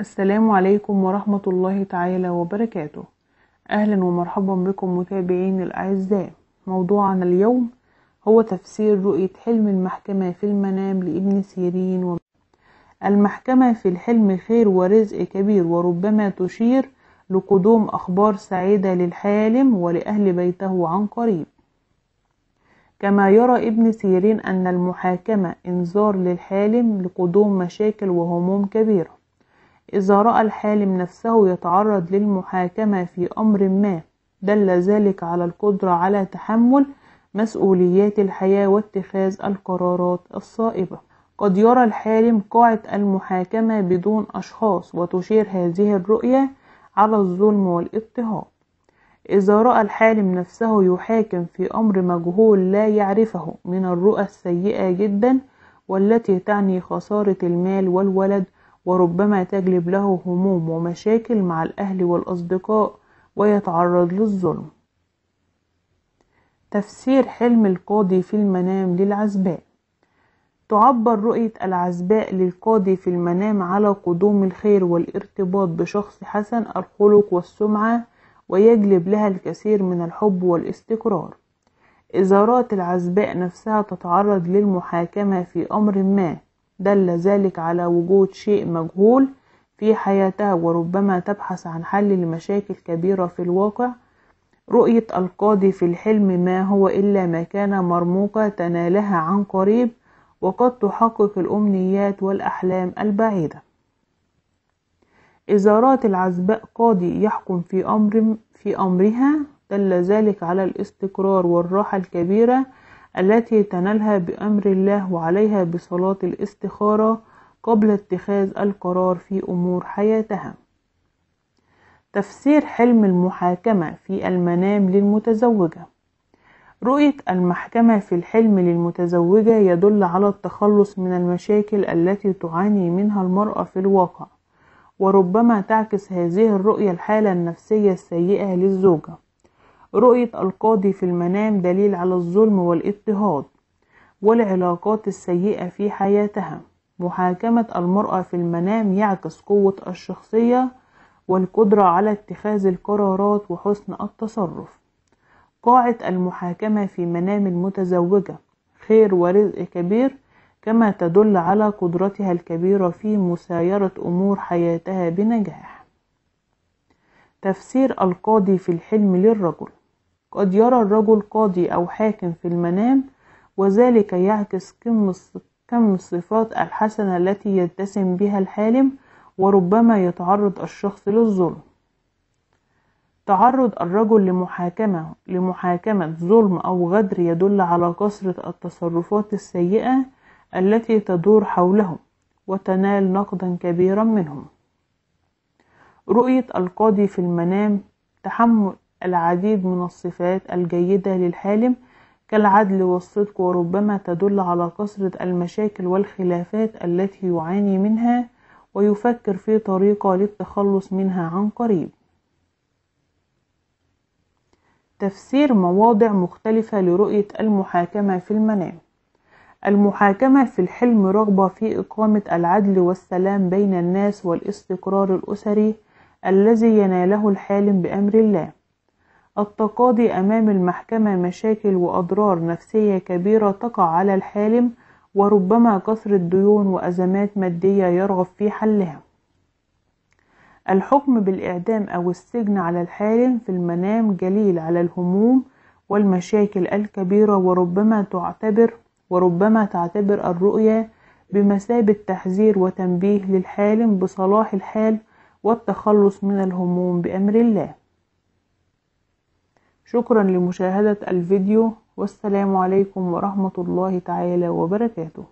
السلام عليكم ورحمة الله تعالى وبركاته أهلا ومرحبا بكم متابعين الأعزاء موضوعنا اليوم هو تفسير رؤية حلم المحكمة في المنام لابن سيرين و... المحكمة في الحلم خير ورزق كبير وربما تشير لقدوم أخبار سعيدة للحالم ولأهل بيته عن قريب كما يرى ابن سيرين أن المحاكمة إنذار للحالم لقدوم مشاكل وهموم كبيرة إذا رأى الحالم نفسه يتعرض للمحاكمة في أمر ما دل ذلك على القدرة على تحمل مسؤوليات الحياة واتخاذ القرارات الصائبة قد يرى الحالم قاعة المحاكمة بدون أشخاص وتشير هذه الرؤية على الظلم والاضطهاد إذا رأى الحالم نفسه يحاكم في أمر مجهول لا يعرفه من الرؤى السيئة جدا والتي تعني خسارة المال والولد وربما تجلب له هموم ومشاكل مع الأهل والأصدقاء ويتعرض للظلم تفسير حلم القاضي في المنام للعزباء تعبر رؤية العزباء للقاضي في المنام على قدوم الخير والارتباط بشخص حسن الخلق والسمعة ويجلب لها الكثير من الحب والاستقرار إزارات العزباء نفسها تتعرض للمحاكمة في أمر ما دل ذلك على وجود شيء مجهول في حياتها وربما تبحث عن حل لمشاكل كبيرة في الواقع رؤية القاضي في الحلم ما هو إلا مكانة مرموقة تنالها عن قريب وقد تحقق الأمنيات والأحلام البعيدة إذا رأت العزباء قاضي يحكم في أمر في أمرها دل ذلك على الاستقرار والراحة الكبيرة التي تنالها بأمر الله وعليها بصلاة الاستخارة قبل اتخاذ القرار في أمور حياتها تفسير حلم المحاكمة في المنام للمتزوجة رؤية المحكمة في الحلم للمتزوجة يدل على التخلص من المشاكل التي تعاني منها المرأة في الواقع وربما تعكس هذه الرؤية الحالة النفسية السيئة للزوجة رؤية القاضي في المنام دليل على الظلم والاضطهاد والعلاقات السيئة في حياتها محاكمة المرأة في المنام يعكس قوة الشخصية والقدرة على اتخاذ القرارات وحسن التصرف قاعة المحاكمة في منام المتزوجة خير ورزق كبير كما تدل على قدرتها الكبيرة في مسايرة أمور حياتها بنجاح تفسير القاضي في الحلم للرجل قد يرى الرجل قاضي أو حاكم في المنام وذلك يعكس كم كم الصفات الحسنة التي يتسم بها الحالم وربما يتعرض الشخص للظلم تعرض الرجل لمحاكمة لمحاكمة ظلم أو غدر يدل على كثرة التصرفات السيئة التي تدور حولهم وتنال نقدا كبيرا منهم رؤية القاضي في المنام تحمل العديد من الصفات الجيدة للحالم كالعدل والصدق وربما تدل على كثرة المشاكل والخلافات التي يعاني منها ويفكر في طريقة للتخلص منها عن قريب تفسير مواضع مختلفة لرؤية المحاكمة في المنام المحاكمة في الحلم رغبة في إقامة العدل والسلام بين الناس والاستقرار الأسري الذي يناله الحالم بأمر الله التقاضي أمام المحكمة مشاكل وأضرار نفسية كبيرة تقع على الحالم وربما كثرة ديون وأزمات مادية يرغب في حلها الحكم بالإعدام أو السجن على الحالم في المنام جليل على الهموم والمشاكل الكبيرة وربما تعتبر وربما تعتبر الرؤية بمثابة تحذير وتنبيه للحالم بصلاح الحال والتخلص من الهموم بأمر الله شكرا لمشاهدة الفيديو والسلام عليكم ورحمة الله تعالى وبركاته